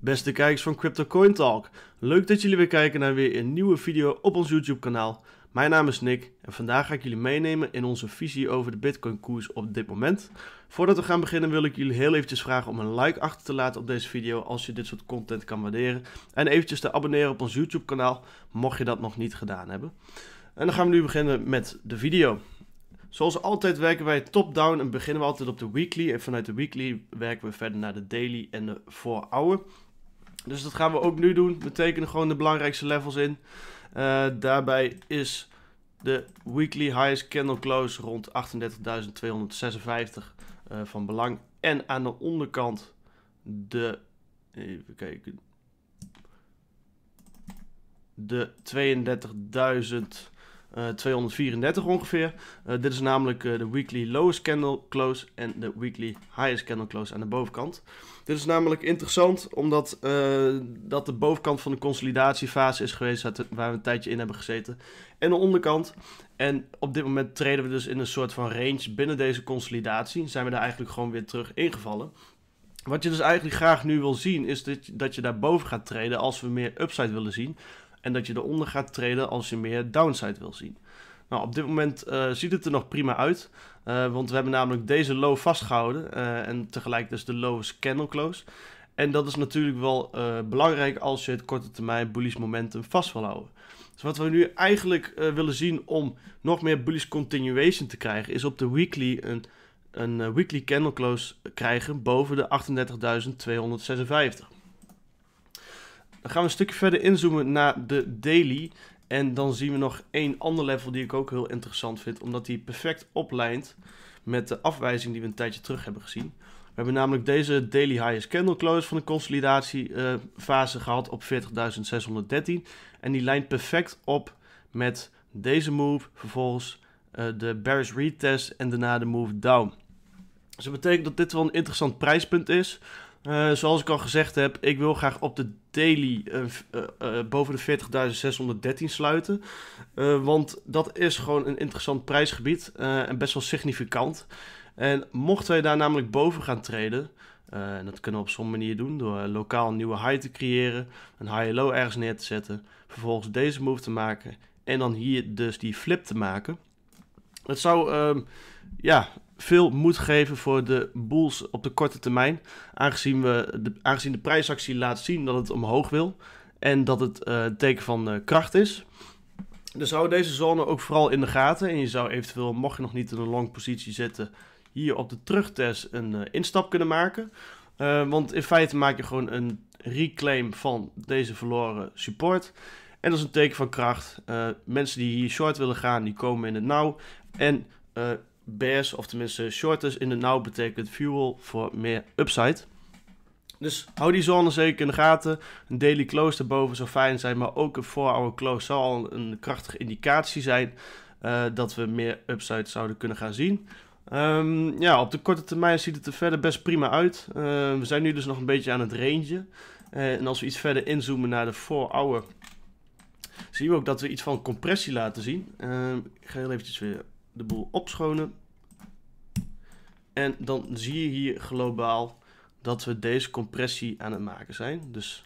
Beste kijkers van Crypto Coin Talk, leuk dat jullie weer kijken naar weer een nieuwe video op ons YouTube kanaal. Mijn naam is Nick en vandaag ga ik jullie meenemen in onze visie over de Bitcoin koers op dit moment. Voordat we gaan beginnen wil ik jullie heel eventjes vragen om een like achter te laten op deze video als je dit soort content kan waarderen. En eventjes te abonneren op ons YouTube kanaal mocht je dat nog niet gedaan hebben. En dan gaan we nu beginnen met de video. Zoals altijd werken wij top-down en beginnen we altijd op de weekly. En vanuit de weekly werken we verder naar de daily en de 4-hour. Dus dat gaan we ook nu doen. We tekenen gewoon de belangrijkste levels in. Eh, daarbij is de weekly highest candle close rond 38.256 eh, van belang. En aan de onderkant de... Even kijken. De 32.000... 234 eh, ongeveer. Eh, dit is namelijk eh, de weekly lowest candle close en de weekly highest candle close aan de bovenkant. Dit is namelijk interessant omdat dat de bovenkant van de consolidatiefase is geweest waar we een tijdje in hebben gezeten. En de onderkant. En op dit moment treden we dus in een soort van range binnen deze consolidatie. Zijn we daar eigenlijk gewoon weer terug ingevallen. Wat je dus eigenlijk graag nu wil zien, is dat je, dat je daarboven gaat treden als we meer upside willen zien. En dat je eronder gaat treden als je meer downside wil zien. Nou, op dit moment eh, ziet het er nog prima uit. Eh, want we hebben namelijk deze low vastgehouden. Eh, en tegelijk dus de lowest candle close. En dat is natuurlijk wel belangrijk als je het korte termijn bullish momentum vast wil houden. Dus wat we nu eigenlijk willen zien om nog meer bullish continuation te krijgen, is op de weekly een, een weekly candle close krijgen boven de 38.256. Dan gaan we een stukje verder inzoomen naar de daily. En dan zien we nog één ander level die ik ook heel interessant vind. Omdat die perfect oplijnt met de afwijzing die we een tijdje terug hebben gezien. We hebben namelijk deze daily highest candle close van de consolidatiefase gehad op 40.613. En die lijnt perfect op met deze move, vervolgens eh, de bearish retest en daarna de move down. Dus dat betekent dat dit wel een interessant prijspunt is. Eh, zoals ik al gezegd heb, ik wil graag op de daily eh, eh, boven de 40.613 sluiten. want dat is gewoon een interessant prijsgebied en best wel significant. En mochten wij daar namelijk boven gaan treden, en dat kunnen we op zo'n manier doen door lokaal een nieuwe high te creëren, een high-low ergens neer te zetten, vervolgens deze move te maken en dan hier dus die flip te maken. Het zou ehm, ja, veel moed geven voor de Bulls op de korte termijn. Aangezien, we de, aangezien de prijsactie laat zien dat het omhoog wil. En dat het eh, een teken van eh, kracht is. Dus zou deze zone ook vooral in de gaten. En je zou eventueel, mocht je nog niet in een long positie zitten, hier op de terugtest een eh, instap kunnen maken. want in feite maak je gewoon een reclaim van deze verloren support. En dat is een teken van kracht. mensen die hier short willen gaan, die komen in het nauw. En eh, bears, of tenminste shorters in de nauw, betekent fuel voor meer upside. Dus hou die zone zeker in de gaten. Een daily close daarboven zou fijn zijn, maar ook een 4-hour close zou al een krachtige indicatie zijn eh, dat we meer upside zouden kunnen gaan zien. Ehm, ja, op de korte termijn ziet het er verder best prima uit. Ehm, we zijn nu dus nog een beetje aan het range. Eh, en als we iets verder inzoomen naar de 4-hour, zien we ook dat we iets van compressie laten zien. Ehm, ik ga heel eventjes weer de boel opschonen. En dan zie je hier globaal dat we deze compressie aan het maken zijn. Dus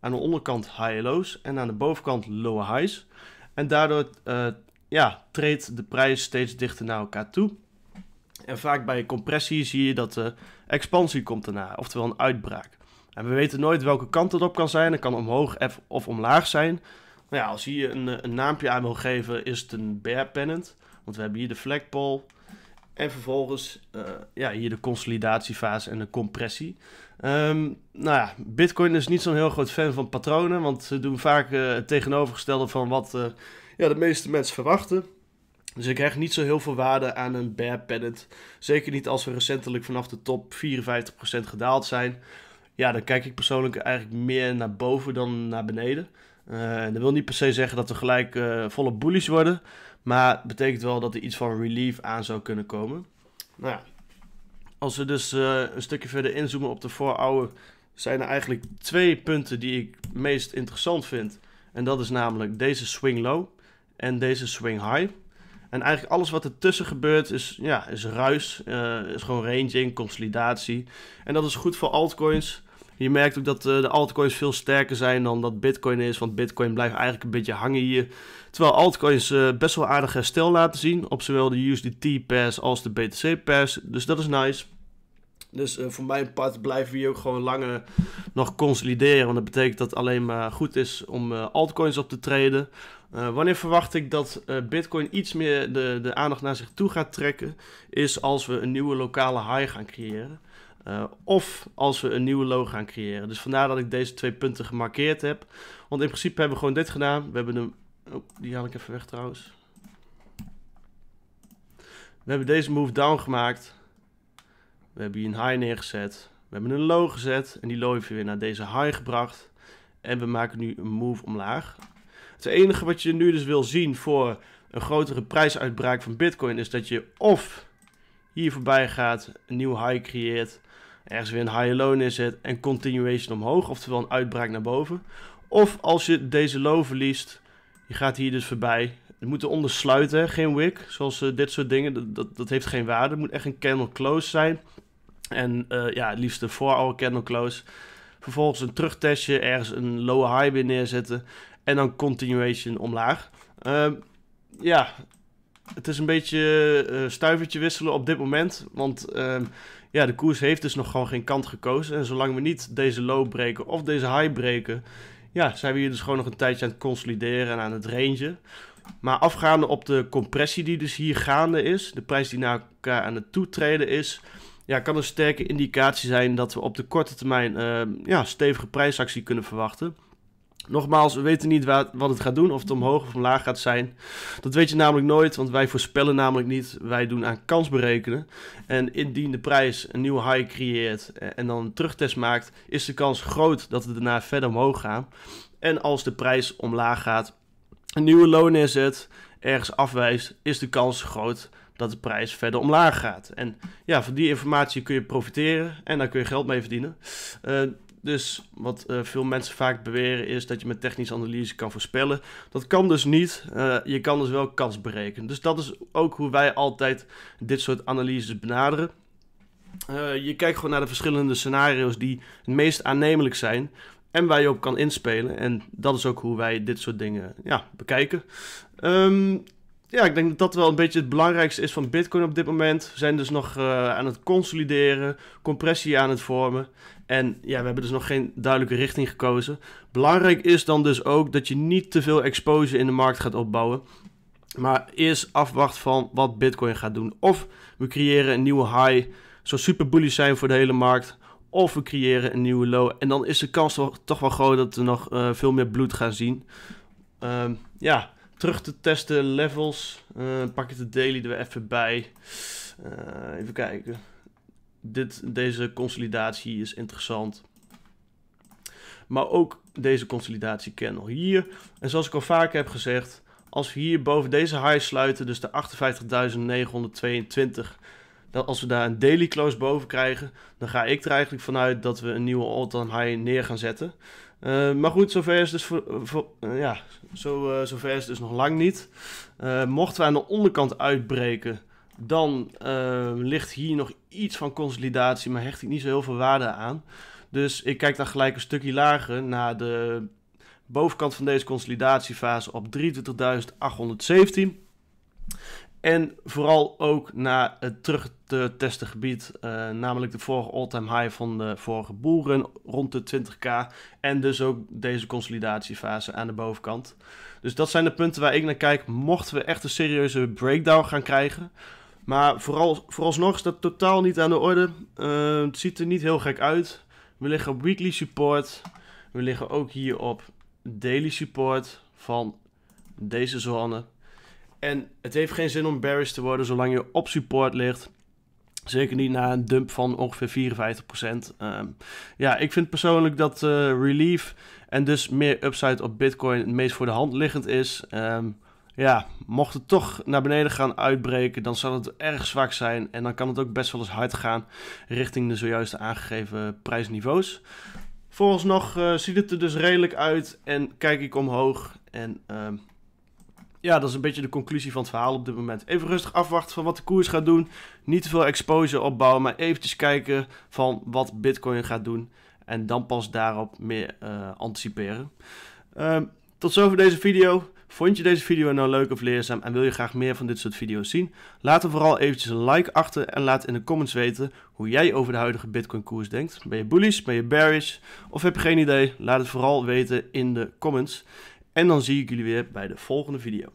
aan de onderkant high lows en aan de bovenkant low highs. En daardoor eh, ja, treedt de prijs steeds dichter naar elkaar toe. En vaak bij compressie zie je dat de expansie komt daarna, oftewel een uitbraak. En we weten nooit welke kant het op kan zijn. Het kan omhoog of omlaag zijn. Nou ja, als je een, een naampje aan wil geven, is het een bear pennant. Want we hebben hier de flagpole. En vervolgens eh, ja, hier de consolidatiefase en de compressie. Ehm, nou ja, Bitcoin is niet zo'n heel groot fan van patronen, want ze doen vaak eh, het tegenovergestelde van wat eh, ja, de meeste mensen verwachten. Dus ik krijg niet zo heel veel waarde aan een bear pennant. Zeker niet als we recentelijk vanaf de top 54% gedaald zijn ja, dan kijk ik persoonlijk eigenlijk meer naar boven dan naar beneden. Uh, dat wil niet per se zeggen dat we gelijk uh, eh, volle bullies worden. Maar het betekent wel dat er iets van relief aan zou kunnen komen. Nou ja, als we dus eh, een stukje verder inzoomen op de 4 zijn er eigenlijk twee punten die ik meest interessant vind. En dat is namelijk deze swing low en deze swing high. En eigenlijk alles wat ertussen gebeurt is, ja, is ruis, eh, is gewoon ranging, consolidatie. En dat is goed voor altcoins. Je merkt ook dat eh, de altcoins veel sterker zijn dan dat Bitcoin is, want Bitcoin blijft eigenlijk een beetje hangen hier. Terwijl altcoins eh, best wel aardig herstel laten zien op zowel de USDT-pairs als de BTC-pairs. Dus dat is nice. Dus eh, voor mijn part blijven we hier ook gewoon langer nog consolideren. Want dat betekent dat het alleen maar goed is om eh, altcoins op te treden. Eh, wanneer verwacht ik dat Bitcoin iets meer de, de aandacht naar zich toe gaat trekken, is als we een nieuwe lokale high gaan creëren. of als we een nieuwe low gaan creëren. Dus vandaar dat ik deze twee punten gemarkeerd heb. Want in principe hebben we gewoon dit gedaan. We hebben hem... Oh, die haal ik even weg trouwens. We hebben deze move down gemaakt. We hebben hier een high neergezet. We hebben een low gezet en die low heeft je weer naar deze high gebracht. En we maken nu een move omlaag. Het enige wat je nu dus wil zien voor een grotere prijsuitbraak van Bitcoin is dat je of hier voorbij gaat, een nieuw high creëert, ergens weer een high low neerzet en continuation omhoog, oftewel een uitbraak naar boven. Of als je deze low verliest, je gaat hier dus voorbij. Het moet eronder sluiten, geen wick, zoals eh, dit soort dingen, dat, dat, dat heeft geen waarde. Het moet echt een candle close zijn. En uh, ja, het liefst voor our candle close. Vervolgens een terugtestje, ergens een low high weer neerzetten. En dan continuation omlaag. Ehm, ja, het is een beetje eh, stuivertje wisselen op dit moment. Want ehm, ja, de koers heeft dus nog gewoon geen kant gekozen. En zolang we niet deze low breken of deze high breken... Ja, zijn we hier dus gewoon nog een tijdje aan het consolideren en aan het rangen. Maar afgaande op de compressie die dus hier gaande is... de prijs die naar elkaar aan het toetreden is ja, kan een sterke indicatie zijn dat we op de korte termijn uh, ja, stevige prijsactie kunnen verwachten. Nogmaals, we weten niet wat het gaat doen, of het omhoog of omlaag gaat zijn. Dat weet je namelijk nooit, want wij voorspellen namelijk niet. Wij doen aan kans berekenen. En indien de prijs een nieuwe high creëert eh, en dan een terugtest maakt, is de kans groot dat we daarna verder omhoog gaan. En als de prijs omlaag gaat, een nieuwe low neerzet ergens afwijst, is de kans groot dat de prijs verder omlaag gaat. En ja, van die informatie kun je profiteren en daar kun je geld mee verdienen. Eh, dus wat eh, veel mensen vaak beweren is dat je met technische analyse kan voorspellen. Dat kan dus niet. Eh, je kan dus wel kans berekenen. Dus dat is ook hoe wij altijd dit soort analyses benaderen. je kijkt gewoon naar de verschillende scenario's die het meest aannemelijk zijn en waar je op kan inspelen. En dat is ook hoe wij dit soort dingen ja, bekijken. Ehm, ja, ik denk dat dat wel een beetje het belangrijkste is van Bitcoin op dit moment. We zijn dus nog eh, aan het consolideren, compressie aan het vormen. En ja, we hebben dus nog geen duidelijke richting gekozen. Belangrijk is dan dus ook dat je niet te veel exposure in de markt gaat opbouwen. Maar eerst afwacht van wat Bitcoin gaat doen. Of we creëren een nieuwe high, zo super bullish zijn voor de hele markt. Of we creëren een nieuwe low. En dan is de kans toch, toch wel groot dat we nog eh, veel meer bloed gaan zien. Ehm, ja, terug te testen levels. Eh, pak ik de daily er even bij. Eh, even kijken. Dit, deze consolidatie is interessant. Maar ook deze consolidatie candle hier. En zoals ik al vaker heb gezegd. Als we hier boven deze high sluiten. Dus de 58.922 dat als we daar een daily close boven krijgen, dan ga ik er eigenlijk vanuit dat we een nieuwe all-time high neer gaan zetten. Eh, maar goed, zover is, dus voor, eh, ja, zo, eh, zover is dus nog lang niet. mochten we aan de onderkant uitbreken, dan ligt hier nog iets van consolidatie, maar hecht ik niet zo heel veel waarde aan. Dus ik kijk dan gelijk een stukje lager naar de bovenkant van deze consolidatiefase op 23.817. En vooral ook naar het terug te testen gebied, eh, namelijk de vorige all-time high van de vorige boeren rond de 20k. En dus ook deze consolidatiefase aan de bovenkant. Dus dat zijn de punten waar ik naar kijk, mochten we echt een serieuze breakdown gaan krijgen. Maar vooral, vooralsnog is dat totaal niet aan de orde. Eh, het ziet er niet heel gek uit. We liggen op weekly support. We liggen ook hier op daily support van deze zone. En het heeft geen zin om bearish te worden zolang je op support ligt. Zeker niet na een dump van ongeveer 54%. Ehm, ja, ik vind persoonlijk dat eh, relief en dus meer upside op Bitcoin het meest voor de hand liggend is. Ehm, ja, mocht het toch naar beneden gaan uitbreken, dan zal het erg zwak zijn. En dan kan het ook best wel eens hard gaan richting de zojuist aangegeven prijsniveaus. Vooralsnog uh, eh, ziet het er dus redelijk uit en kijk ik omhoog. En ehm, ja, dat is een beetje de conclusie van het verhaal op dit moment. Even rustig afwachten van wat de koers gaat doen. Niet te veel exposure opbouwen, maar eventjes kijken van wat Bitcoin gaat doen. En dan pas daarop meer eh, anticiperen. Ehm, tot zover deze video. Vond je deze video nou leuk of leerzaam en wil je graag meer van dit soort video's zien? Laat er vooral eventjes een like achter en laat in de comments weten hoe jij over de huidige Bitcoin koers denkt. Ben je bullish, ben je bearish of heb je geen idee? Laat het vooral weten in de comments. En dan zie ik jullie weer bij de volgende video.